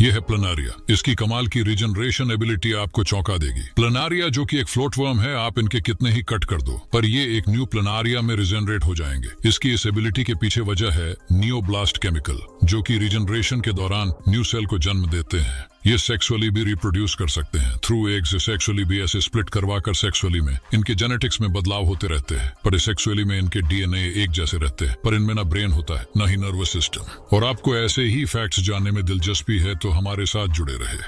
ये है प्लनारिया इसकी कमाल की रिजनरेशन एबिलिटी आपको चौंका देगी प्लनारिया जो कि एक फ्लोट वर्म है आप इनके कितने ही कट कर दो पर ये एक न्यू प्लनारिया में रिजनरेट हो जाएंगे इसकी इस एबिलिटी के पीछे वजह है नियोब्लास्ट केमिकल जो कि रिजनरेशन के दौरान न्यू सेल को जन्म देते हैं ये सेक्सुअली भी रिप्रोड्यूस कर सकते हैं थ्रू एग्स सेक्सुअली भी ऐसे स्प्लिट करवा कर सेक्सुअली में इनके जेनेटिक्स में बदलाव होते रहते हैं पर सेक्सुअली में इनके डीएनए एक जैसे रहते हैं पर इनमें ना ब्रेन होता है ना ही नर्वस सिस्टम और आपको ऐसे ही फैक्ट्स जानने में दिलचस्पी है तो हमारे साथ जुड़े रहे